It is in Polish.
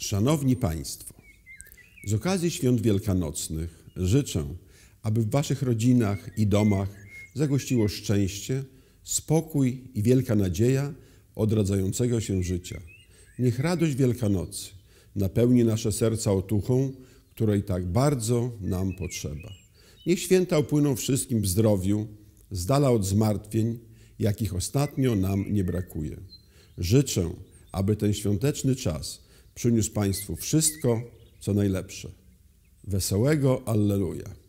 Szanowni Państwo, z okazji świąt wielkanocnych życzę, aby w Waszych rodzinach i domach zagościło szczęście, spokój i wielka nadzieja odradzającego się życia. Niech radość Wielkanocy napełni nasze serca otuchą, której tak bardzo nam potrzeba. Niech święta upłyną wszystkim w zdrowiu, z dala od zmartwień, jakich ostatnio nam nie brakuje. Życzę, aby ten świąteczny czas – przyniósł Państwu wszystko, co najlepsze. Wesołego Alleluja.